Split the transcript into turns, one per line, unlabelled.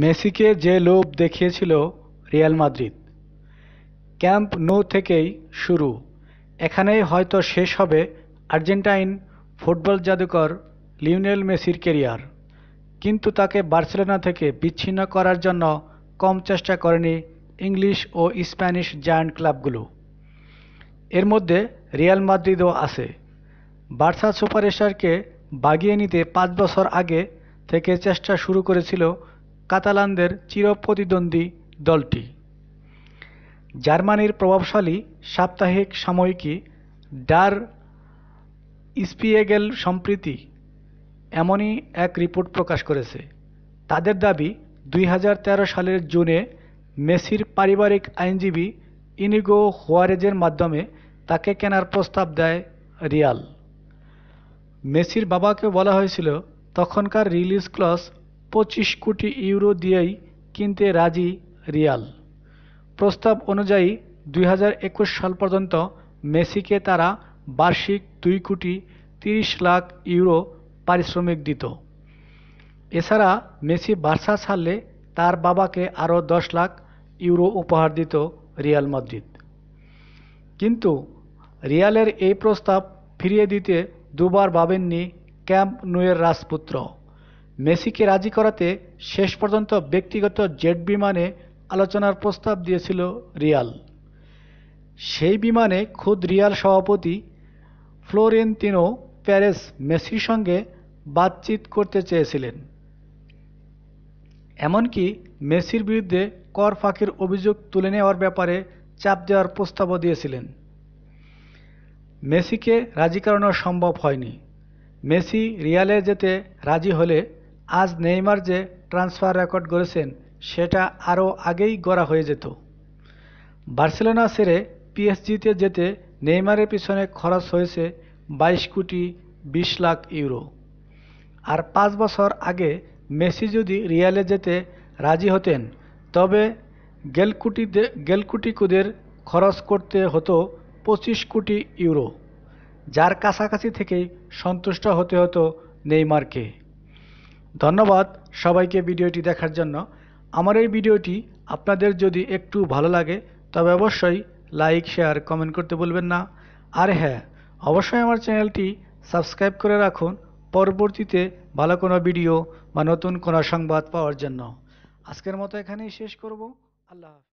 মেসিকে যে লোভ দেখিয়েছিল রিয়াল মাদ্রিদ ক্যাম্প নো থেকেই শুরু এখানেই হয়তো শেষ হবে আর্জেন্টাইন ফুটবল জাদুকর লিওনেল মেসির কেরিয়ার কিন্তু তাকে বার্সেলোনা থেকে বিচ্ছিন্ন করার জন্য কম চেষ্টা করেনি ইংলিশ ও স্প্যানিশ জায়ান্ট ক্লাবগুলো এর মধ্যে রিয়াল মাদ্রিদও আছে বার্সা সুপারস্টারকে বাগিয়ে নিতে পাঁচ বছর আগে থেকে চেষ্টা শুরু করেছিল কাতালানদের চিরপ্রতিদ্বন্দ্বী দলটি জার্মানির প্রভাবশালী সাপ্তাহিক সাময়িকী ডার স্পিয়েগেল সম্প্রীতি এমনই এক রিপোর্ট প্রকাশ করেছে তাদের দাবি দুই সালের জুনে মেসির পারিবারিক আইনজীবী ইনিগো হোয়ারেজের মাধ্যমে তাকে কেনার প্রস্তাব দেয় রিয়াল মেসির বাবাকে বলা হয়েছিল তখনকার রিলিজ ক্লস পঁচিশ কোটি ইউরো দিয়েই কিনতে রাজি রিয়াল প্রস্তাব অনুযায়ী দুই সাল পর্যন্ত মেসিকে তারা বার্ষিক দুই কোটি তিরিশ লাখ ইউরো পারিশ্রমিক দিত এছাড়া মেসি বার্সা ছাড়লে তার বাবাকে আরও দশ লাখ ইউরো উপহার দিত রিয়াল মাদ্রিদ কিন্তু রিয়ালের এই প্রস্তাব ফিরিয়ে দিতে দুবার ভাবেননি ক্যাম্প নুয়ের রাজপুত্র মেসিকে রাজি করাতে শেষ পর্যন্ত ব্যক্তিগত জেট বিমানে আলোচনার প্রস্তাব দিয়েছিল রিয়াল সেই বিমানে খুদ রিয়াল সভাপতি ফ্লোরেন্তিনো প্যারেস মেসির সঙ্গে বাতচিত করতে চেয়েছিলেন এমনকি মেসির বিরুদ্ধে কর ফাঁকির অভিযোগ তুলে নেওয়ার ব্যাপারে চাপ দেওয়ার প্রস্তাবও দিয়েছিলেন মেসিকে রাজি করানো সম্ভব হয়নি মেসি রিয়ালে যেতে রাজি হলে আজ নেইমার যে ট্রান্সফার রেকর্ড গড়েছেন সেটা আরও আগেই গড়া হয়ে যেত বার্সেলোনা সেরে পিএসজিতে যেতে নেইমারের পিছনে খরচ হয়েছে বাইশ কোটি বিশ লাখ ইউরো আর পাঁচ বছর আগে মেসি যদি রিয়ালে যেতে রাজি হতেন তবে গেলকুটি গেলকুটিকুদের খরচ করতে হতো পঁচিশ কোটি ইউরো যার কাছাকাছি থেকেই সন্তুষ্ট হতে হতো নেইমারকে ধন্যবাদ সবাইকে ভিডিওটি দেখার জন্য আমার এই ভিডিওটি আপনাদের যদি একটু ভালো লাগে তবে অবশ্যই লাইক শেয়ার কমেন্ট করতে বলবেন না আর হ্যাঁ অবশ্যই আমার চ্যানেলটি সাবস্ক্রাইব করে রাখুন পরবর্তীতে ভালো কোনো ভিডিও বা নতুন কোনো সংবাদ পাওয়ার জন্য আজকের মতো এখানেই শেষ করব আল্লাহ